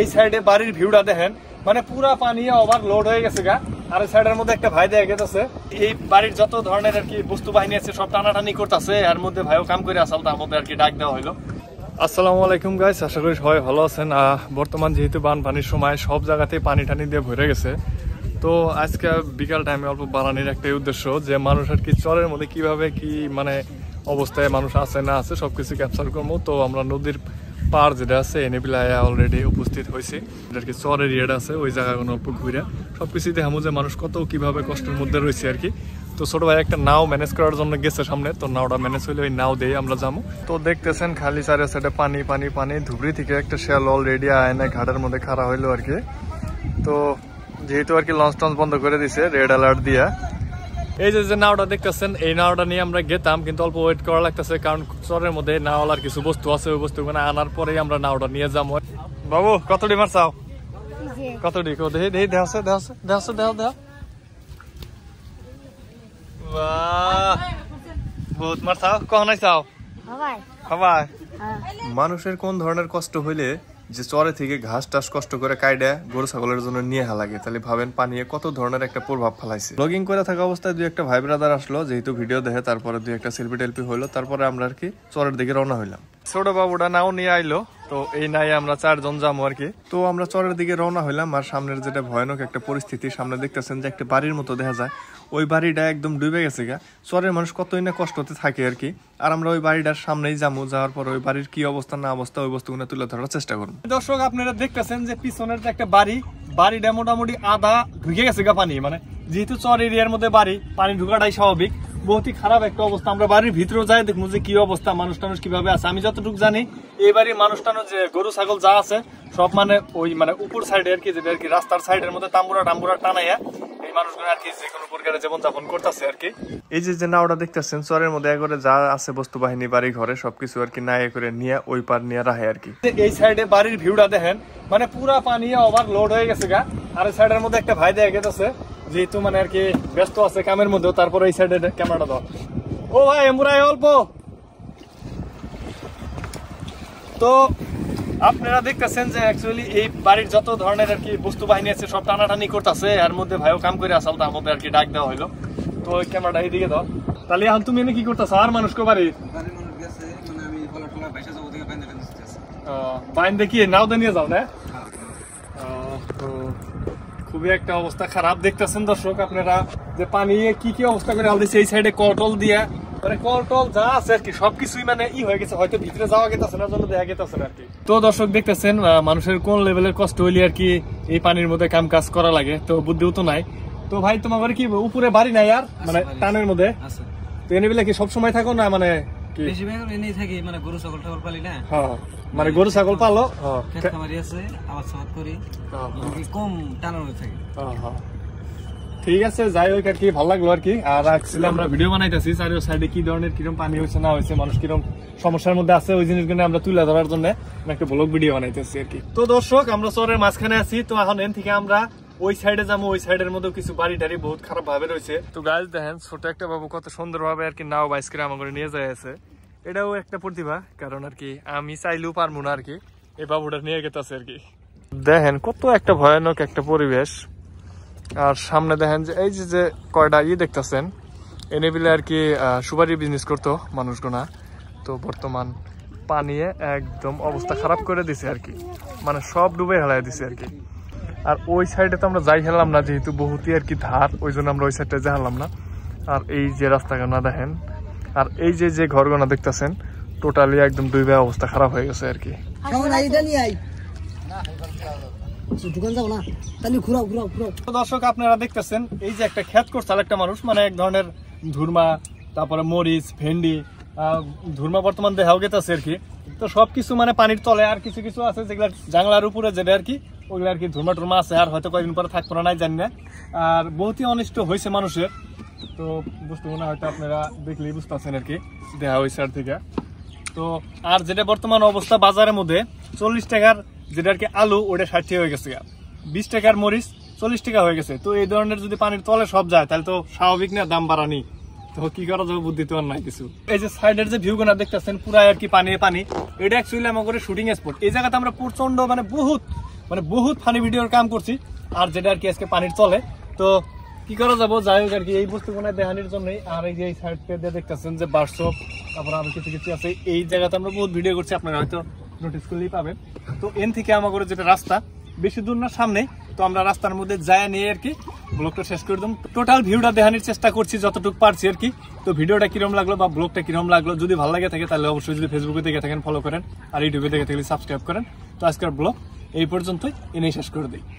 এই সাইডে বাড়ির ভিউটা দেখেন মানে পুরা পানি অবাক লোড হয়ে গেছে গা আর এই সাইডের মধ্যে একটা ভাই দেখা গেছে এই বাড়ির যত ধরনের আর কি বস্তু বাহিনী আছে সব টানাটানি করতেছে এর মধ্যে ভাইও কাম করে আসল তার মধ্যে আর কি ডাক দেওয়া হইলো আসসালামু আলাইকুম গাইস আশা করি সবাই ভালো আছেন বর্তমান যেহেতু বানপানির সময় সব জায়গাতেই পানি টানি দিয়ে ভরে গেছে তো আজকে বিকাল টাইমে অল্প বানানির একটাই উদ্দেশ্য যে মানুষ আর কি চরের মধ্যে কিভাবে কি মানে অবস্থায় মানুষ আছে না আছে সব কিছু ক্যাপচার করবো তো আমরা নদীর পার যেটা আছে এনে পেলায় অলরেডি উপস্থিত হয়েছে যেটা কি চর এরিয়াটা আছে ওই জায়গাগুলো অল্প ঘুরে সব কিছুই দেখামো যে মানুষ কত কীভাবে কষ্টের মধ্যে রয়েছে আর কি তো ছোট ভাই একটা নাও ম্যানেজ করার জন্য গেছে সামনে তো নাওটা ম্যানেজ হইলে ওই নাও দিয়ে আমরা যাবো তো দেখতেছেন খালি চারে সাইডে পানি পানি পানি ধুবড়ি থেকে একটা শেয়াল অলরেডি আয়না ঘাটের মধ্যে খাড়া হইলো আর কি তো যেহেতু আর কি লঞ্চ টঞ্চ বন্ধ করে দিছে রেড অ্যালার্ট দিয়া এই যে যে নাওটা দেখতেছেন এই নাওটা নিয়ে আমরা গেতাম কিন্তু অল্প ওয়েট করা লাগতেছে কারণ চরের মধ্যে নাওয়ালার কিছু বস্তু আছে ওই বস্তু মানে আনার পরেই আমরা নাওটা নিয়ে যাবো বাবু কতটি মার চাও কতটি দেখি চাও চাও হ্যাঁ। মানুষের কোন ধরনের কষ্ট হইলে যে চরে থেকে ঘাস টাস কষ্ট করে কাইডে গরু ছাগলের জন্য নিয়ে হালাগে তাহলে ভাবেন পানিয়ে কত ধরনের একটা প্রভাব ফেলাইছে ব্লগিং করে থাকা অবস্থায় দুই একটা ভাই ব্রাদার আসলো যেহেতু ভিডিও দেখে তারপরে দুই একটা সেলফি টেলফি হইলো তারপরে আমরা আর কি চরের দিকে রওনা হইলাম ছোট বাবুটা নাও নিয়ে আইলো তো এই নাই আমরা চারজন যাবো আর কি তো আমরা চরের দিকে রওনা হইলাম আর সামনের যেটা ভয়ানক একটা পরিস্থিতি সামনে দেখতেছেন যে একটা বাড়ির মতো দেখা যায় ওই বাড়িটা একদম ডুবে গেছে গা চরের মানুষ কতই না কষ্টতে থাকে আর কি আর আমরা ওই বাড়িটার সামনেই যাবো যাওয়ার পর ওই বাড়ির কি অবস্থা না অবস্থা ওই বস্তুগুলো তুলে ধরার চেষ্টা করবো দর্শক আপনারা দেখতেছেন যে পিছনের যে একটা বাড়ি বাড়িটা মোটামুটি আধা ঢুকে গেছে গা পানি মানে যেহেতু চর এরিয়ার মধ্যে বাড়ি পানি ঢুকাটাই স্বাভাবিক বহুতই খারাপ একটা অবস্থা আমরা বাড়ির ভিতরেও যাই দেখুন যে কি অবস্থা মানুষ টানুষ কিভাবে আছে আমি যতটুকু জানি এই বাড়ির মানুষ টানুষ যে গরু ছাগল যা আছে সব মানে ওই মানে উপর সাইডে আর কি যে আর কি রাস্তার সাইডের মধ্যে তাম্বুরা টাম্বুরা টানাইয়া আর কি যে কোনো আর কি এই যে যে মধ্যে যা আছে বস্তু বাহিনী বাড়ি ঘরে সবকিছু করে নিয়ে ওই পার নিয়ে রাখে আর কি এই সাইডে বাড়ির দেখেন মানে পুরা পানি ওভার লোড হয়ে গেছে গা আর সাইড এর মধ্যে একটা ভাই দেখা গেছে যেহেতু মানে আর কি ব্যস্ত আছে কামের মধ্যেও তারপরে এই সাইডে ক্যামেরাটা দাও ও ভাই এমুরাই অল্প তো আপনারা দেখতেছেন যে অ্যাকচুয়ালি এই বাড়ির যত ধরনের আর কি বস্তু বাহিনী আছে সব টানাটানি করতেছে এর মধ্যে ভাইও কাম করে আসাল তার মধ্যে আর কি ডাক দেওয়া হলো তো ওই ক্যামেরাটা এইদিকে দাও তাহলে এখন তুমি এনে কি করতেছ আর কো বাড়ি বাইন দেখি নাও দিয়ে যাও না হ্যাঁ। খুবই একটা অবস্থা খারাপ দেখতেছেন দর্শক আপনারা যে পানি কি কি অবস্থা করে আলদি সেই সাইডে কটল দিয়া মানে যা আছে মানে ই হয়ে গেছে হয়তো ভিতরে যাওয়া না জন্য দেখা না তো দর্শক মানুষের কোন লেভেলের কষ্ট হইলে আর কি এই পানির মধ্যে কাম কাজ করা লাগে তো বুদ্ধিও তো নাই তো ভাই কি উপরে বাড়ি নাই আর মানে টানের মধ্যে তো এনে কি সব সময় থাকো না মানে বেশিরভাগ মানে, হ্যাঁ, হ্যাঁ। মানে গরু ছাগল পালো হ্যাঁ। ঠিক আছে যাই হোক আর কি ভালো লাগলো আর কি আর আসলে আমরা ভিডিও বানাইতেছি চারিও সাইডে কি ধরনের কিরকম পানি হচ্ছে না হয়েছে মানুষ কিরম সমস্যার মধ্যে আছে ওই জিনিসগুলো আমরা তুলে ধরার জন্য একটা ব্লগ ভিডিও বানাইতেছি আর কি তো দর্শক আমরা শহরের মাঝখানে আছি তো এখন এন থেকে আমরা ওই সাইডে যাবো ওই সাইডের মধ্যে কিছু বাড়ি টাড়ি বহুত খারাপ ভাবে রয়েছে তো গাছ দেখেন ছোট একটা বাবু কত সুন্দর ভাবে আর কি নাও বাইস করে আমার নিয়ে যায় আছে এটাও একটা প্রতিভা কারণ আর কি আমি চাইলেও পারবো না আর কি এই বাবুটা নিয়ে গেতেছে আর কি দেখেন কত একটা ভয়ানক একটা পরিবেশ আর সামনে দেখেন যে এই যে কয়টা ই দেখতেছেন বিলে আর কি সুপারি বিজনেস করতো মানুষগুনা তো বর্তমান পানিয়ে একদম অবস্থা খারাপ করে দিছে আর কি মানে সব ডুবে হেলায় দিছে আর কি আর ওই সাইডে তো আমরা যাই হেলাম না যেহেতু বহুতই আর কি ধার ওই জন্য আমরা ওই সাইডটা যাই না আর এই যে রাস্তাঘানা দেখেন আর এই যে যে ঘরগোনা দেখতেছেন টোটালি একদম দুই বেলা অবস্থা খারাপ হয়ে গেছে আর কি আচ্ছা, দর্শক আপনারা দেখতেছেন এই যে একটা খেত করছে আর একটা মানুষ মানে এক ধরনের ধুরমা তারপরে মরিচ ভেন্ডি ধুরমা বর্তমান দেহাও গেতেছে আর কি তো সবকিছু মানে পানির তলে আর কিছু কিছু আছে যেগুলো জাংলার উপরে যেটা আর কি ওগুলো আর কি ধুমা টুরমা আছে আর হয়তো কয়েকদিন পরে থাকতো না নাই জানি না আর বহুতই অনিষ্ট হয়েছে মানুষের তো বুঝতে মনে হয়তো আপনারা দেখলেই বুঝতে পারছেন আর কি দেহা হয়েছে আর থেকে তো আর যেটা বর্তমান অবস্থা বাজারের মধ্যে চল্লিশ টাকার যেটা আর কি আলু ওটা ষাট টাকা হয়ে গেছে বিশ টাকার মরিচ চল্লিশ টাকা হয়ে গেছে তো এই ধরনের যদি পানির তলে সব যায় তাহলে তো স্বাভাবিক না দাম বাড়ানি তো কি করা যাবে বুদ্ধি তো আর নাই কিছু এই যে সাইডের যে ভিউগুলো দেখতেছেন পুরাই আর কি পানি পানি এটা অ্যাকচুয়ালি আমার করে শুটিং স্পট এই জায়গাতে আমরা প্রচন্ড মানে বহুত মানে বহুত ফানি ভিডিওর কাম করছি আর যেটা আর কি আজকে পানির চলে তো কি করা যাবো যাই হোক আর কি এই বস্তুগুলো দেহানির জন্যই আর এই যে এই সাইড দিয়ে দেখতেছেন যে বার্সপ তারপর আরো কিছু কিছু আছে এই জায়গাতে আমরা বহুত ভিডিও করছি আপনারা হয়তো নোটিস করলেই পাবেন তো এন থেকে আমাদের যেটা রাস্তা বেশি দূর না সামনে তো আমরা রাস্তার মধ্যে যায় নিয়ে আর কি ব্লগটা শেষ করে দিলাম টোটাল ভিউটা দেহানির চেষ্টা করছি যতটুকু পারছি আর কি তো ভিডিওটা কিরম লাগলো বা ব্লগটা কিরম লাগলো যদি ভালো লাগে থাকে তাহলে অবশ্যই যদি ফেসবুকে দেখে থাকেন ফলো করেন আর ইউটিউবে দেখে থাকলে সাবস্ক্রাইব করেন তো আজকের ব্লগ এই পর্যন্তই এনেই শেষ করে দিই